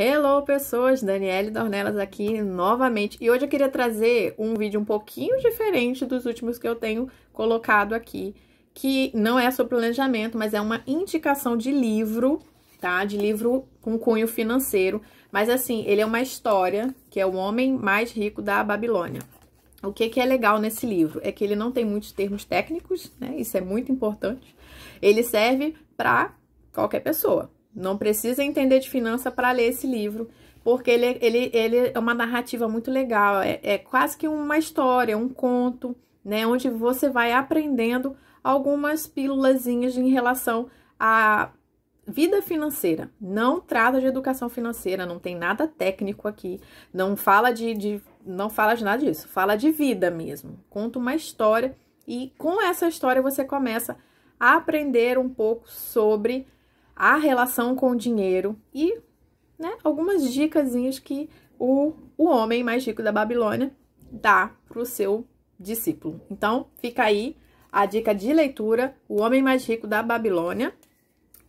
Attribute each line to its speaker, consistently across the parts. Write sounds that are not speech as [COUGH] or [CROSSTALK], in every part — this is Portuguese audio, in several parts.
Speaker 1: Hello pessoas, Daniele Dornelas aqui novamente e hoje eu queria trazer um vídeo um pouquinho diferente dos últimos que eu tenho colocado aqui, que não é sobre planejamento, mas é uma indicação de livro, tá? De livro com cunho financeiro, mas assim, ele é uma história que é o homem mais rico da Babilônia. O que, que é legal nesse livro é que ele não tem muitos termos técnicos, né? Isso é muito importante. Ele serve para qualquer pessoa, não precisa entender de finança para ler esse livro, porque ele, é, ele, ele é uma narrativa muito legal, é, é quase que uma história, um conto, né? Onde você vai aprendendo algumas pílulas em relação à vida financeira. Não trata de educação financeira, não tem nada técnico aqui, não fala de, de não fala de nada disso, fala de vida mesmo. Conta uma história e com essa história você começa a aprender um pouco sobre a relação com o dinheiro e né, algumas dicasinhas que o, o homem mais rico da Babilônia dá para o seu discípulo. Então, fica aí a dica de leitura, O Homem Mais Rico da Babilônia.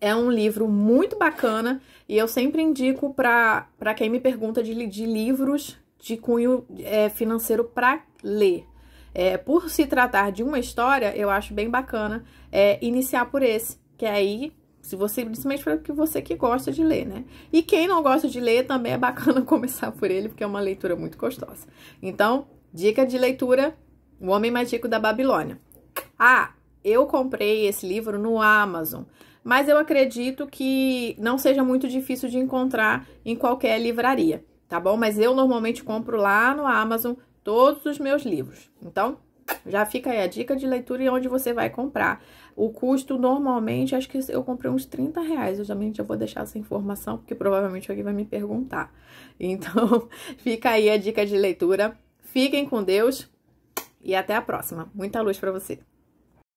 Speaker 1: É um livro muito bacana e eu sempre indico para quem me pergunta de, de livros de cunho é, financeiro para ler. É, por se tratar de uma história, eu acho bem bacana é, iniciar por esse, que é aí se você, principalmente porque você que gosta de ler, né? E quem não gosta de ler, também é bacana [LAUGHS] começar por ele, porque é uma leitura muito gostosa. Então, dica de leitura: O Homem Mágico da Babilônia. Ah, eu comprei esse livro no Amazon, mas eu acredito que não seja muito difícil de encontrar em qualquer livraria, tá bom? Mas eu normalmente compro lá no Amazon todos os meus livros. Então, já fica aí a dica de leitura e onde você vai comprar. O custo, normalmente, acho que eu comprei uns 30 reais. Eu também já vou deixar essa informação, porque provavelmente alguém vai me perguntar. Então, [LAUGHS] fica aí a dica de leitura. Fiquem com Deus e até a próxima. Muita luz para você.